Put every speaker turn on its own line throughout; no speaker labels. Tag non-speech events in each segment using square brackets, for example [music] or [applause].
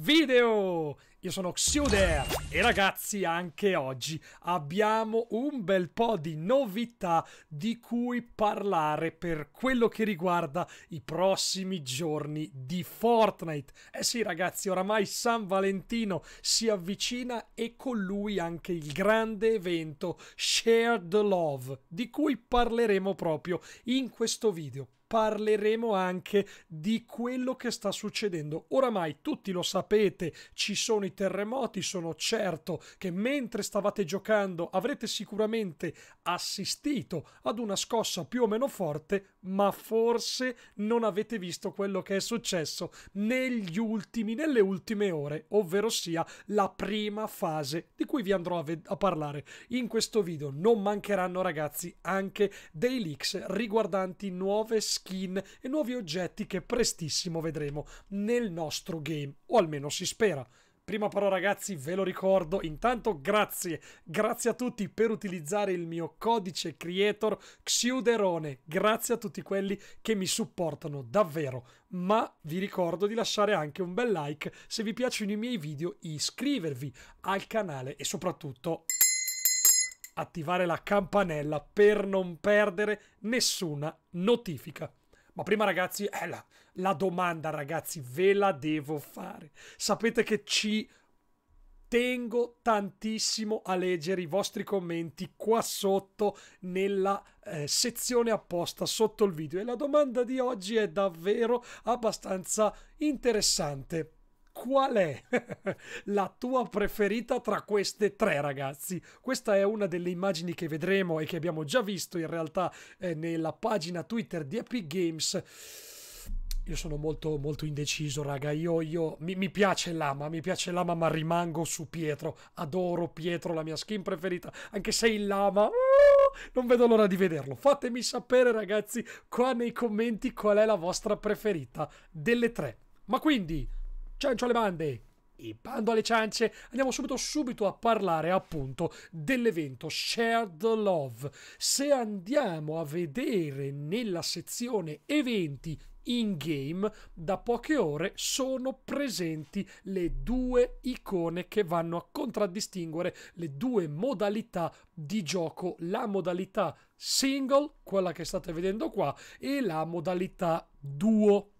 video! Io sono Xuder e ragazzi anche oggi abbiamo un bel po' di novità di cui parlare per quello che riguarda i prossimi giorni di Fortnite. Eh sì ragazzi, oramai San Valentino si avvicina e con lui anche il grande evento Share the Love di cui parleremo proprio in questo video parleremo anche di quello che sta succedendo. Oramai tutti lo sapete, ci sono i terremoti, sono certo che mentre stavate giocando avrete sicuramente assistito ad una scossa più o meno forte, ma forse non avete visto quello che è successo negli ultimi, nelle ultime ore, ovvero sia la prima fase di cui vi andrò a, a parlare in questo video. Non mancheranno ragazzi anche dei leaks riguardanti nuove scelte skin e nuovi oggetti che prestissimo vedremo nel nostro game, o almeno si spera. Prima però ragazzi ve lo ricordo, intanto grazie, grazie a tutti per utilizzare il mio codice creator Xiuderone, grazie a tutti quelli che mi supportano davvero, ma vi ricordo di lasciare anche un bel like se vi piacciono i miei video, iscrivervi al canale e soprattutto attivare la campanella per non perdere nessuna notifica. Ma prima ragazzi, eh, la, la domanda ragazzi ve la devo fare. Sapete che ci tengo tantissimo a leggere i vostri commenti qua sotto nella eh, sezione apposta sotto il video e la domanda di oggi è davvero abbastanza interessante qual è [laughs] la tua preferita tra queste tre ragazzi? Questa è una delle immagini che vedremo e che abbiamo già visto in realtà eh, nella pagina Twitter di Epic Games. Io sono molto, molto indeciso, raga. Io, io mi, mi, piace l'ama, mi piace l'ama, ma rimango su Pietro. Adoro Pietro, la mia skin preferita. Anche se il lama. Uh, non vedo l'ora di vederlo. Fatemi sapere, ragazzi, qua nei commenti qual è la vostra preferita delle tre. Ma quindi ciancio alle bande! E bando alle ciance, andiamo subito subito a parlare appunto dell'evento Shared Love. Se andiamo a vedere nella sezione eventi in game da poche ore sono presenti le due icone che vanno a contraddistinguere le due modalità di gioco, la modalità single, quella che state vedendo qua, e la modalità duo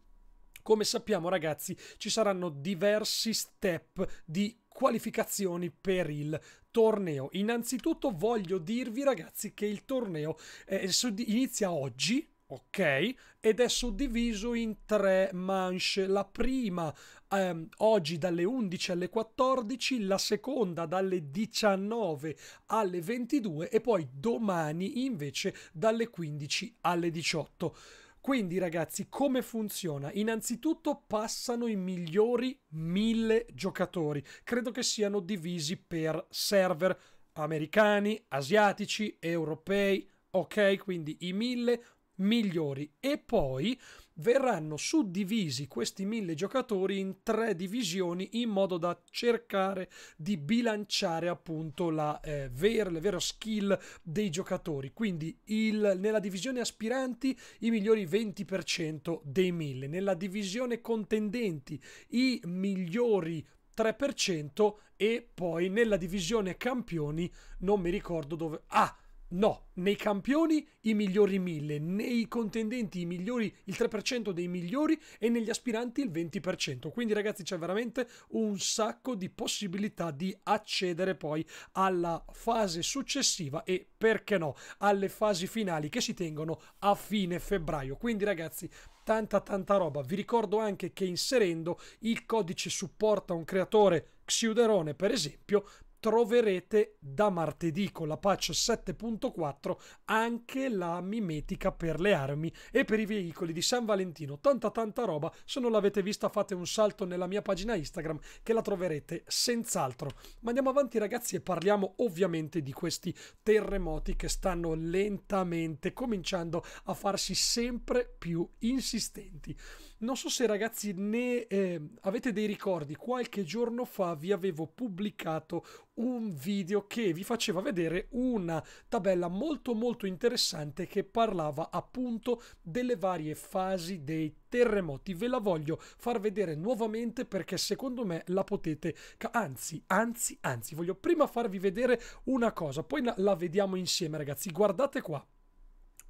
come sappiamo ragazzi ci saranno diversi step di qualificazioni per il torneo. Innanzitutto voglio dirvi ragazzi che il torneo eh, inizia oggi, ok? Ed è suddiviso in tre manche. La prima ehm, oggi dalle 11 alle 14, la seconda dalle 19 alle 22 e poi domani invece dalle 15 alle 18. Quindi ragazzi, come funziona? Innanzitutto passano i migliori mille giocatori. Credo che siano divisi per server americani, asiatici, europei. Ok, quindi i mille migliori e poi verranno suddivisi questi mille giocatori in tre divisioni in modo da cercare di bilanciare appunto la, eh, vera, la vera skill dei giocatori quindi il, nella divisione aspiranti i migliori 20% dei mille nella divisione contendenti i migliori 3% e poi nella divisione campioni non mi ricordo dove ah No, nei campioni i migliori 1000, nei contendenti i migliori il 3% dei migliori e negli aspiranti il 20%. Quindi ragazzi c'è veramente un sacco di possibilità di accedere poi alla fase successiva e perché no alle fasi finali che si tengono a fine febbraio. Quindi ragazzi tanta tanta roba. Vi ricordo anche che inserendo il codice supporta un creatore Xiuderone per esempio troverete da martedì con la patch 7.4 anche la mimetica per le armi e per i veicoli di San Valentino. Tanta tanta roba, se non l'avete vista fate un salto nella mia pagina Instagram che la troverete senz'altro. Ma andiamo avanti ragazzi e parliamo ovviamente di questi terremoti che stanno lentamente cominciando a farsi sempre più insistenti. Non so se ragazzi ne eh, avete dei ricordi, qualche giorno fa vi avevo pubblicato un video che vi faceva vedere una tabella molto molto interessante che parlava appunto delle varie fasi dei terremoti. Ve la voglio far vedere nuovamente perché secondo me la potete... Anzi, anzi, anzi, voglio prima farvi vedere una cosa, poi la vediamo insieme ragazzi. Guardate qua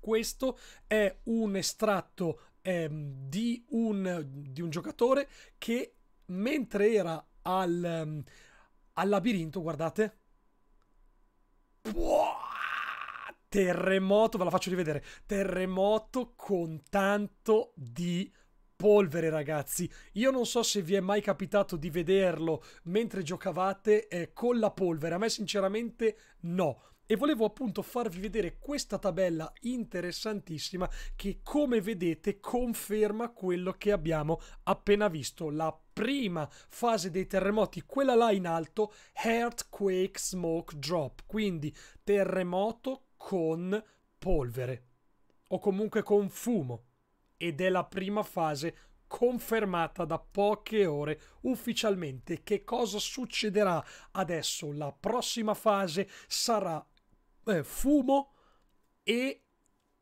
questo è un estratto ehm, di, un, di, un, giocatore che mentre era al, ehm, al labirinto, guardate, Buah! terremoto, ve la faccio rivedere, terremoto con tanto di polvere ragazzi io non so se vi è mai capitato di vederlo mentre giocavate eh, con la polvere a me sinceramente no e volevo appunto farvi vedere questa tabella interessantissima che come vedete conferma quello che abbiamo appena visto, la prima fase dei terremoti, quella là in alto, Earthquake Smoke Drop, quindi terremoto con polvere o comunque con fumo ed è la prima fase confermata da poche ore ufficialmente. Che cosa succederà adesso? La prossima fase sarà eh, fumo e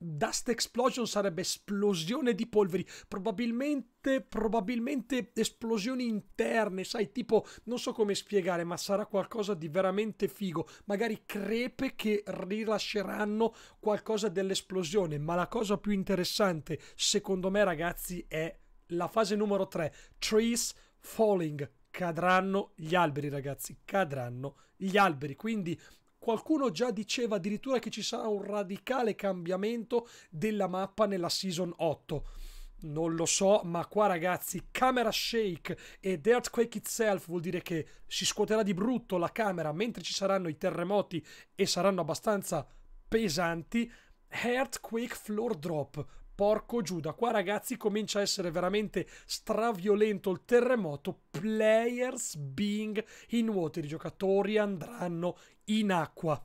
Dust Explosion sarebbe esplosione di polveri, probabilmente, probabilmente esplosioni interne, sai, tipo, non so come spiegare, ma sarà qualcosa di veramente figo, magari crepe che rilasceranno qualcosa dell'esplosione, ma la cosa più interessante, secondo me ragazzi, è la fase numero 3, Trees Falling, cadranno gli alberi, ragazzi, cadranno gli alberi. Quindi Qualcuno già diceva addirittura che ci sarà un radicale cambiamento della mappa nella Season 8. Non lo so, ma qua ragazzi, Camera Shake ed Earthquake itself vuol dire che si scuoterà di brutto la camera mentre ci saranno i terremoti e saranno abbastanza pesanti. Earthquake Floor Drop Porco Giuda, qua ragazzi comincia a essere veramente straviolento il terremoto. Players being in water, i giocatori andranno in acqua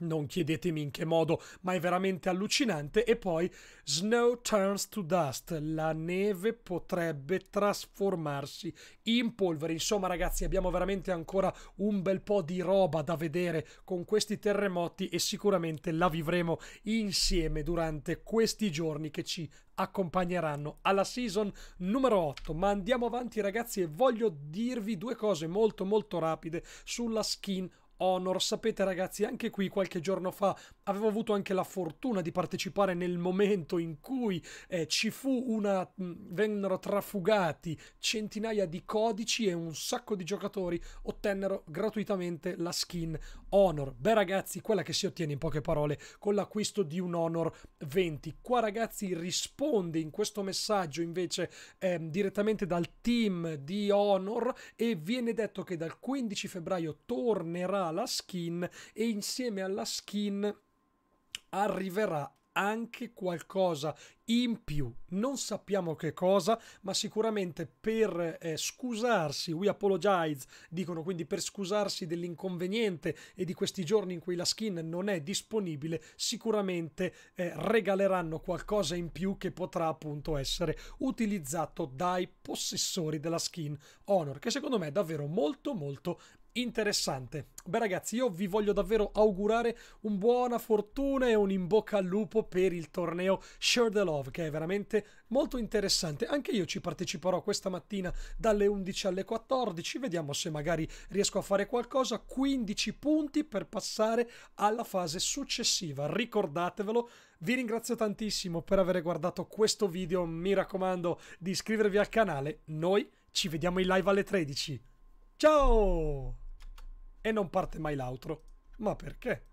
non chiedetemi in che modo, ma è veramente allucinante. E poi Snow Turns to Dust, la neve potrebbe trasformarsi in polvere. Insomma ragazzi abbiamo veramente ancora un bel po' di roba da vedere con questi terremoti e sicuramente la vivremo insieme durante questi giorni che ci accompagneranno alla season numero 8 ma andiamo avanti ragazzi e voglio dirvi due cose molto molto rapide sulla skin Honor. Sapete ragazzi, anche qui qualche giorno fa avevo avuto anche la fortuna di partecipare nel momento in cui eh, ci fu una... vennero trafugati centinaia di codici e un sacco di giocatori ottennero gratuitamente la skin Honor. Beh ragazzi, quella che si ottiene in poche parole con l'acquisto di un Honor 20. Qua ragazzi risponde in questo messaggio invece eh, direttamente dal team di Honor e viene detto che dal 15 febbraio tornerà la skin e insieme alla skin arriverà anche qualcosa in più, non sappiamo che cosa, ma sicuramente per eh, scusarsi, we apologize, dicono quindi per scusarsi dell'inconveniente e di questi giorni in cui la skin non è disponibile, sicuramente eh, regaleranno qualcosa in più che potrà appunto essere utilizzato dai possessori della skin Honor, che secondo me è davvero molto molto interessante. Beh ragazzi, io vi voglio davvero augurare un buona fortuna e un in bocca al lupo per il torneo Share the Love, che è veramente molto interessante. Anche io ci parteciperò questa mattina dalle 11 alle 14, vediamo se magari riesco a fare qualcosa. 15 punti per passare alla fase successiva, ricordatevelo. Vi ringrazio tantissimo per aver guardato questo video, mi raccomando di iscrivervi al canale. Noi ci vediamo in live alle 13. Ciao! E non parte mai l'altro. Ma perché?